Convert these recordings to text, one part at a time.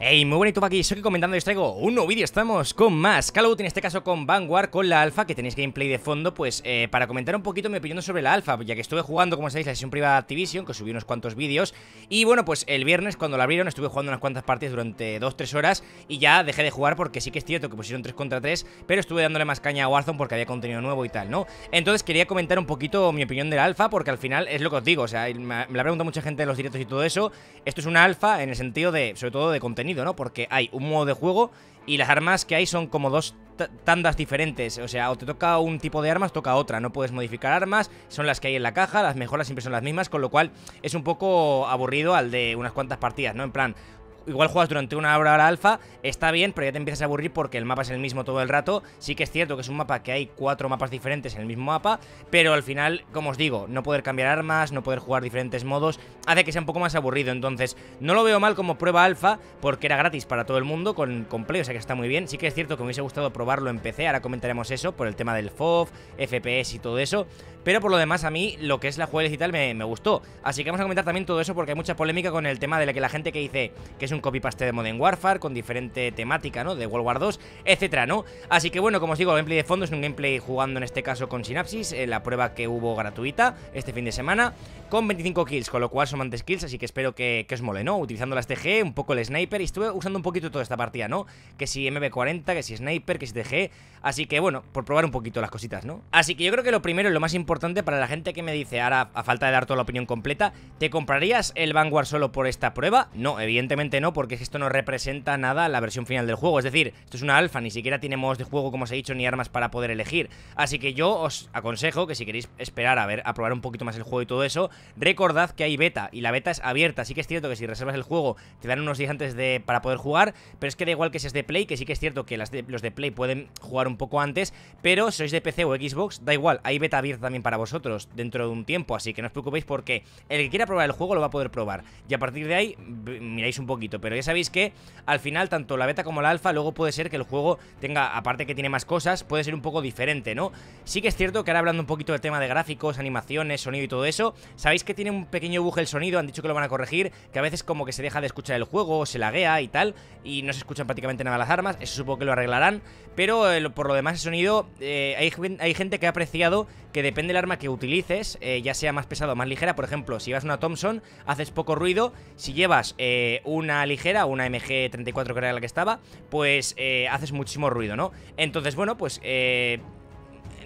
Hey, muy bonito aquí, soy comentando y os traigo un nuevo vídeo, estamos con más Call en este caso con Vanguard, con la alfa, que tenéis gameplay de fondo, pues eh, para comentar un poquito mi opinión sobre la alfa, ya que estuve jugando, como sabéis, la sesión privada de Activision, que subí unos cuantos vídeos, y bueno, pues el viernes cuando la abrieron estuve jugando unas cuantas partidas durante 2-3 horas, y ya dejé de jugar porque sí que es cierto que pusieron 3 contra 3, pero estuve dándole más caña a Warzone porque había contenido nuevo y tal, ¿no? Entonces quería comentar un poquito mi opinión de la alfa, porque al final es lo que os digo, o sea, me la pregunta mucha gente en los directos y todo eso, esto es una alfa en el sentido de, sobre todo de contenido, ¿no? Porque hay un modo de juego y las armas que hay son como dos tandas diferentes, o sea, o te toca un tipo de armas, toca otra, no puedes modificar armas, son las que hay en la caja, las mejoras siempre son las mismas, con lo cual es un poco aburrido al de unas cuantas partidas, ¿no? En plan, igual juegas durante una hora, la alfa, está bien, pero ya te empiezas a aburrir porque el mapa es el mismo todo el rato. Sí que es cierto que es un mapa que hay cuatro mapas diferentes en el mismo mapa, pero al final, como os digo, no poder cambiar armas, no poder jugar diferentes modos, hace que sea un poco más aburrido. Entonces, no lo veo mal como prueba alfa, porque era gratis para todo el mundo con, con Play, o sea que está muy bien. Sí que es cierto que me hubiese gustado probarlo en PC, ahora comentaremos eso, por el tema del FOV, FPS y todo eso, pero por lo demás, a mí lo que es la jugabilidad y me, me gustó. Así que vamos a comentar también todo eso porque hay mucha polémica con el tema de la que la gente que dice que es un un copy-paste de Modern Warfare con diferente temática, ¿no? De World War 2, etcétera, ¿no? Así que bueno, como os digo, el gameplay de fondo es un gameplay jugando en este caso con Synapsis, eh, la prueba que hubo gratuita este fin de semana, con 25 kills, con lo cual son Antes kills, así que espero que, que os mole, ¿no? Utilizando las TG, un poco el sniper, y estuve usando un poquito toda esta partida, ¿no? Que si MB40, que si sniper, que si TG, así que bueno, por probar un poquito las cositas, ¿no? Así que yo creo que lo primero y lo más importante para la gente que me dice, ahora a falta de dar toda la opinión completa, ¿te comprarías el Vanguard solo por esta prueba? No, evidentemente no porque esto no representa nada la versión final del juego. Es decir, esto es una alfa, ni siquiera tiene modos de juego, como os he dicho, ni armas para poder elegir. Así que yo os aconsejo que si queréis esperar a ver, a probar un poquito más el juego y todo eso, recordad que hay beta, y la beta es abierta. Así que es cierto que si reservas el juego, te dan unos días antes de, para poder jugar, pero es que da igual que seas de Play, que sí que es cierto que los de Play pueden jugar un poco antes, pero si sois de PC o Xbox, da igual, hay beta abierta también para vosotros dentro de un tiempo, así que no os preocupéis porque el que quiera probar el juego lo va a poder probar. Y a partir de ahí, miráis un poquito pero ya sabéis que al final, tanto la beta como la alfa, luego puede ser que el juego tenga, aparte que tiene más cosas, puede ser un poco diferente, ¿no? Sí que es cierto que ahora hablando un poquito del tema de gráficos, animaciones, sonido y todo eso, sabéis que tiene un pequeño bug el sonido, han dicho que lo van a corregir, que a veces como que se deja de escuchar el juego, se laguea y tal, y no se escuchan prácticamente nada las armas, eso supongo que lo arreglarán, pero eh, por lo demás el sonido, eh, hay, gente que ha apreciado que depende del arma que utilices, eh, ya sea más pesado o más ligera, por ejemplo, si vas una Thompson, haces poco ruido, si llevas una ligera, una MG34 que era la que estaba, pues eh, haces muchísimo ruido, ¿no? Entonces, bueno, pues eh,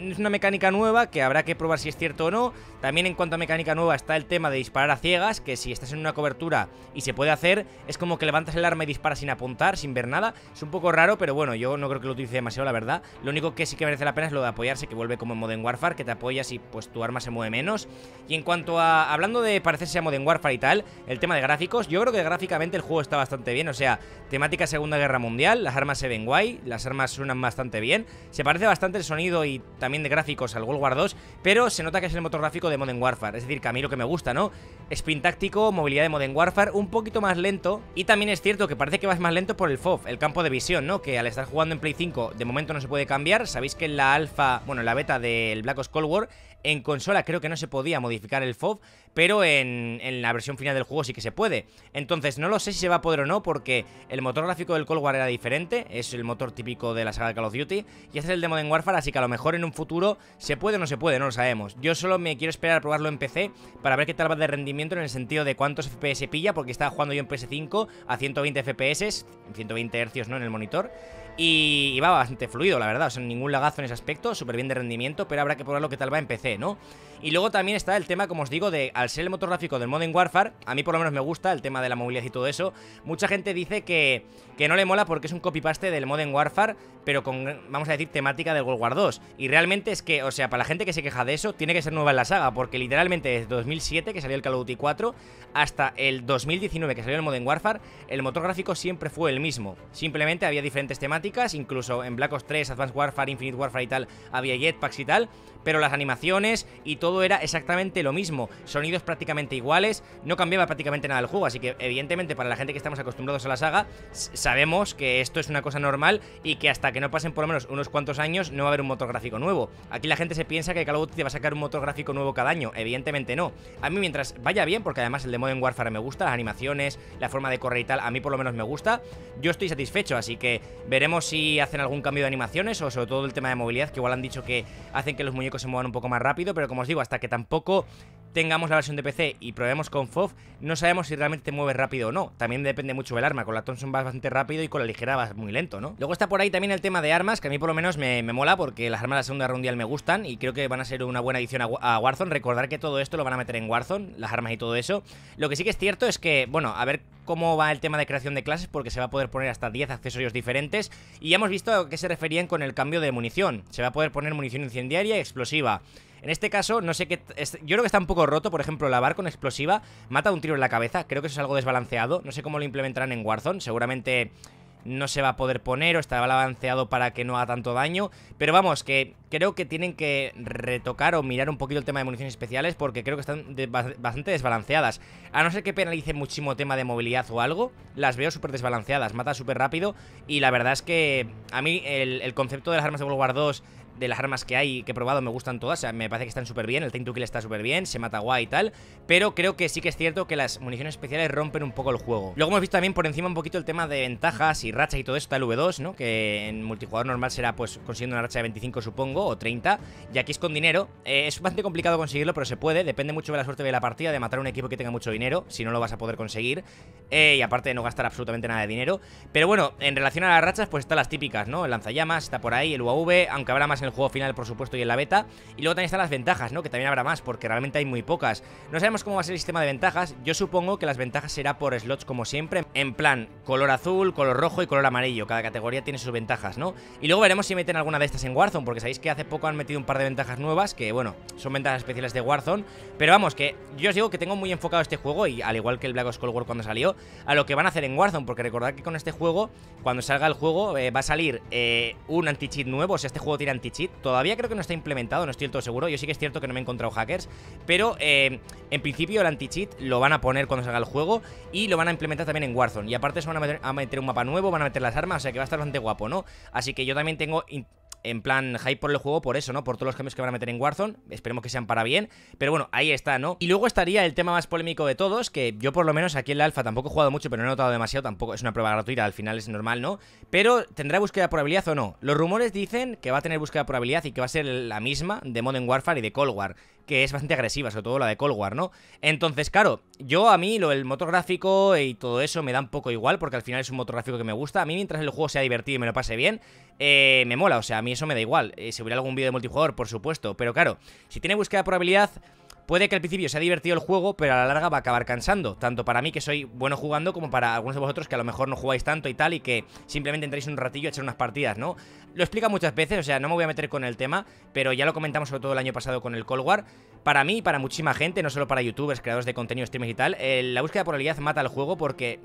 es una mecánica nueva que habrá que probar si es cierto o no. También en cuanto a mecánica nueva está el tema de disparar a ciegas, que si estás en una cobertura y se puede hacer, es como que levantas el arma y disparas sin apuntar, sin ver nada. Es un poco raro, pero bueno, yo no creo que lo utilice demasiado, la verdad. Lo único que sí que merece la pena es lo de apoyarse, que vuelve como en Modern Warfare, que te apoyas y pues tu arma se mueve menos. Y en cuanto a, hablando de parecerse a Modern Warfare y tal, el tema de gráficos, yo creo que gráficamente el juego está bastante bien, o sea, temática Segunda Guerra Mundial, las armas se ven guay, las armas suenan bastante bien, se parece bastante el sonido y también de gráficos al World War 2, pero se nota que es el motor gráfico de Modern Warfare, es decir, que a mí lo que me gusta, ¿no? ...spin táctico, movilidad de Modern Warfare, un poquito más lento, y también es cierto que parece que vas más lento por el FOV, el campo de visión, ¿no? Que al estar jugando en Play 5 de momento no se puede cambiar, sabéis que en la alfa, bueno, en la beta del Black Ops Cold War en consola creo que no se podía modificar el FOV, pero en, la versión final del juego sí que se puede. Entonces no lo sé si se va a poder o no, porque el motor gráfico del Cold War era diferente, es el motor típico de la saga de Call of Duty, y este es el de Modern Warfare, así que a lo mejor en un futuro se puede o no se puede, no lo sabemos. Yo solo me quiero esperar a probarlo en PC para ver qué tal va de rendimiento en el sentido de cuántos FPS pilla, porque estaba jugando yo en PS5 a 120 FPS, 120 Hz ¿no? en el monitor, y, va bastante fluido, la verdad. O sea, ningún lagazo en ese aspecto, súper bien de rendimiento, pero habrá que lo que tal va en PC, ¿no? Y luego también está el tema, como os digo, de al ser el motor gráfico del Modern Warfare, a mí por lo menos me gusta el tema de la movilidad y todo eso. Mucha gente dice que, que no le mola porque es un copy-paste del Modern Warfare, pero con, vamos a decir, temática del World War 2. Y realmente es que, o sea, para la gente que se queja de eso, tiene que ser nueva en la saga, porque literalmente desde 2007, que salió el Call of Duty 4, hasta el 2019, que salió el Modern Warfare, el motor gráfico siempre fue el mismo. Simplemente había diferentes temáticas, incluso en Black Ops 3, Advanced Warfare, Infinite Warfare y tal, había jetpacks y tal, pero las animaciones y todo era exactamente lo mismo. Sonidos prácticamente iguales, no cambiaba prácticamente nada el juego, así que evidentemente para la gente que estamos acostumbrados a la saga, sabemos que esto es una cosa normal y que hasta que no pasen por lo menos unos cuantos años no va a haber un motor gráfico nuevo. Aquí la gente se piensa que Call of Duty va a sacar un motor gráfico nuevo cada año, evidentemente no. A mí mientras vaya bien, porque además el de Modern Warfare me gusta, las animaciones, la forma de correr y tal, a mí por lo menos me gusta, yo estoy satisfecho, así que veremos si hacen algún cambio de animaciones o sobre todo el tema de movilidad, que igual han dicho que hacen que los muñecos se muevan un poco más rápido, pero como os digo, hasta que tampoco tengamos la versión de PC y probemos con FOF no sabemos si realmente te mueve rápido o no. También depende mucho del arma, con la Thompson vas bastante rápido y con la ligera vas muy lento, ¿no? Luego está por ahí también el tema de armas, que a mí por lo menos me, mola porque las armas de la Segunda Rondial me gustan y creo que van a ser una buena edición a, a, Warzone. Recordar que todo esto lo van a meter en Warzone, las armas y todo eso. Lo que sí que es cierto es que, bueno, a ver cómo va el tema de creación de clases porque se va a poder poner hasta 10 accesorios diferentes y ya hemos visto a qué se referían con el cambio de munición. Se va a poder poner munición incendiaria y explosiva. En este caso, no sé qué... yo creo que está un poco roto, por ejemplo, lavar con explosiva mata un tiro en la cabeza. Creo que eso es algo desbalanceado. No sé cómo lo implementarán en Warzone. Seguramente no se va a poder poner o está balanceado para que no haga tanto daño. Pero vamos, que creo que tienen que retocar o mirar un poquito el tema de municiones especiales porque creo que están bastante desbalanceadas. A no ser que penalice muchísimo tema de movilidad o algo, las veo súper desbalanceadas, mata súper rápido y la verdad es que a mí el, concepto de las armas de World War 2 de las armas que hay que he probado me gustan todas, me parece que están súper bien, el Tank to Kill está súper bien, se mata guay y tal, pero creo que sí que es cierto que las municiones especiales rompen un poco el juego. Luego hemos visto también por encima un poquito el tema de ventajas y racha y todo esto, el V2, ¿no? Que en multijugador normal será pues consiguiendo una racha de 25 supongo, o 30, y aquí es con dinero, eh, es bastante complicado conseguirlo, pero se puede, depende mucho de la suerte de la partida, de matar a un equipo que tenga mucho dinero, si no lo vas a poder conseguir, eh, y aparte de no gastar absolutamente nada de dinero, pero bueno, en relación a las rachas pues están las típicas, ¿no? El lanzallamas está por ahí, el UAV, aunque habrá más en el juego final, por supuesto, y en la beta. Y luego también están las ventajas, ¿no? Que también habrá más, porque realmente hay muy pocas. No sabemos cómo va a ser el sistema de ventajas. Yo supongo que las ventajas será por slots, como siempre. En plan, color azul, color rojo y color amarillo. Cada categoría tiene sus ventajas, ¿no? Y luego veremos si meten alguna de estas en Warzone, porque sabéis que hace poco han metido un par de ventajas nuevas, que bueno, son ventajas especiales de Warzone. Pero vamos, que yo os digo que tengo muy enfocado este juego, y al igual que el Black Ops Cold War cuando salió, a lo que van a hacer en Warzone, porque recordad que con este juego, cuando salga el juego, eh, va a salir eh, un anti-cheat nuevo, o sea, este juego tiene anti cheat Todavía creo que no está implementado, no estoy del todo seguro. Yo sí que es cierto que no me he encontrado hackers, pero eh, en principio el anti-cheat lo van a poner cuando salga el juego y lo van a implementar también en Warzone. Y aparte se van a meter, un mapa nuevo, van a meter las armas, o sea que va a estar bastante guapo, ¿no? Así que yo también tengo en plan hype por el juego por eso, ¿no? Por todos los cambios que van a meter en Warzone, esperemos que sean para bien, pero bueno, ahí está, ¿no? Y luego estaría el tema más polémico de todos, que yo por lo menos aquí en la alfa tampoco he jugado mucho, pero no he notado demasiado, tampoco es una prueba gratuita, al final es normal, ¿no? Pero ¿tendrá búsqueda por habilidad o no? Los rumores dicen que va a tener búsqueda por habilidad y que va a ser la misma de Modern Warfare y de Cold War, que es bastante agresiva, sobre todo la de Cold War, ¿no? Entonces, claro, yo a mí lo el motor gráfico y todo eso me da un poco igual, porque al final es un motor gráfico que me gusta. A mí mientras el juego sea divertido y me lo pase bien, eh, me mola, o sea, a mí eso me da igual. Eh, se hubiera algún vídeo de multijugador, por supuesto, pero claro, si tiene búsqueda por habilidad Puede que al principio sea divertido el juego, pero a la larga va a acabar cansando, tanto para mí que soy bueno jugando como para algunos de vosotros que a lo mejor no jugáis tanto y tal y que simplemente entréis un ratillo a echar unas partidas, ¿no? Lo explica muchas veces, o sea, no me voy a meter con el tema, pero ya lo comentamos sobre todo el año pasado con el Cold War. Para mí y para muchísima gente, no solo para youtubers, creadores de contenido, streamers y tal, eh, la búsqueda por habilidad mata al juego porque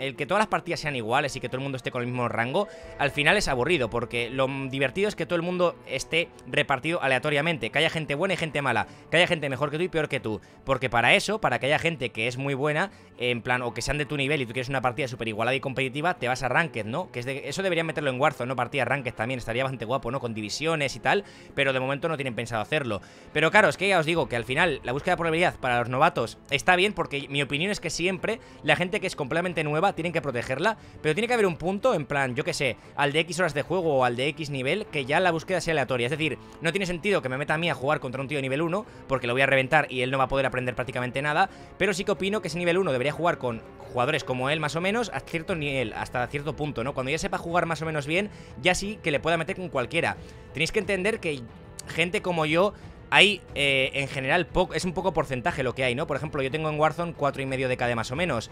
el que todas las partidas sean iguales y que todo el mundo esté con el mismo rango, al final es aburrido, porque lo divertido es que todo el mundo esté repartido aleatoriamente, que haya gente buena y gente mala, que haya gente mejor que y peor que tú. Porque para eso, para que haya gente que es muy buena, en plan, o que sean de tu nivel y tú quieres una partida súper igualada y competitiva, te vas a Ranked, ¿no? Que es de, eso debería meterlo en Warzone, ¿no? Partida Ranked también, estaría bastante guapo, ¿no? Con divisiones y tal, pero de momento no tienen pensado hacerlo. Pero claro, es que ya os digo que al final la búsqueda de probabilidad para los novatos está bien porque mi opinión es que siempre la gente que es completamente nueva tienen que protegerla, pero tiene que haber un punto, en plan, yo que sé, al de X horas de juego o al de X nivel, que ya la búsqueda sea aleatoria. Es decir, no tiene sentido que me meta a mí a jugar contra un tío nivel 1 porque lo voy a reventar y él no va a poder aprender prácticamente nada, pero sí que opino que ese nivel 1 debería jugar con jugadores como él más o menos a cierto nivel, hasta cierto punto, ¿no? Cuando ya sepa jugar más o menos bien, ya sí que le pueda meter con cualquiera. Tenéis que entender que gente como yo hay eh, en general es un poco porcentaje lo que hay, ¿no? Por ejemplo, yo tengo en Warzone 4,5 de KD más o menos.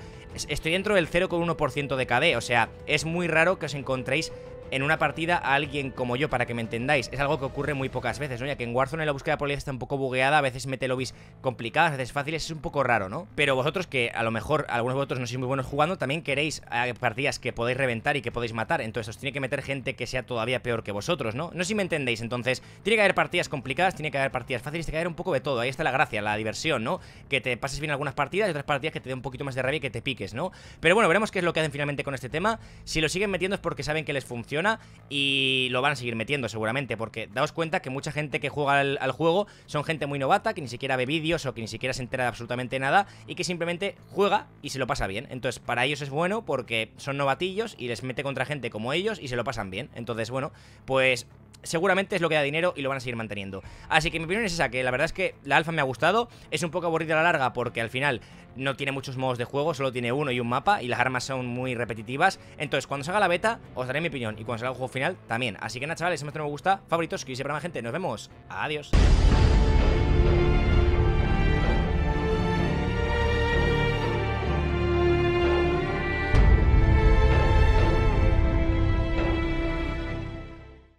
Estoy dentro del 0,1% de KD, o sea, es muy raro que os encontréis en una partida alguien como yo, para que me entendáis. Es algo que ocurre muy pocas veces, ¿no? Ya que en Warzone la búsqueda por está un poco bugueada, a veces mete lobbies complicadas, a veces fáciles, es un poco raro, ¿no? Pero vosotros que a lo mejor algunos de vosotros no sois muy buenos jugando, también queréis eh, partidas que podéis reventar y que podéis matar, entonces os tiene que meter gente que sea todavía peor que vosotros, ¿no? No sé si me entendéis, entonces tiene que haber partidas complicadas, tiene que haber partidas fáciles, tiene que haber un poco de todo, ahí está la gracia, la diversión, ¿no? Que te pases bien algunas partidas y otras partidas que te dé un poquito más de rabia y que te piques, ¿no? Pero bueno, veremos qué es lo que hacen finalmente con este tema, si lo siguen metiendo es porque saben que les funciona y lo van a seguir metiendo seguramente, porque daos cuenta que mucha gente que juega al, juego son gente muy novata, que ni siquiera ve vídeos o que ni siquiera se entera de absolutamente nada y que simplemente juega y se lo pasa bien. Entonces, para ellos es bueno porque son novatillos y les mete contra gente como ellos y se lo pasan bien. Entonces, bueno, pues seguramente es lo que da dinero y lo van a seguir manteniendo. Así que mi opinión es esa, que la verdad es que la alfa me ha gustado, es un poco aburrida a la larga porque al final no tiene muchos modos de juego, solo tiene uno y un mapa y las armas son muy repetitivas. Entonces, cuando salga la beta, os daré mi opinión cuando salga el juego final también. Así que nada, chavales, si me gusta, favoritos, que para más gente. Nos vemos. Adiós.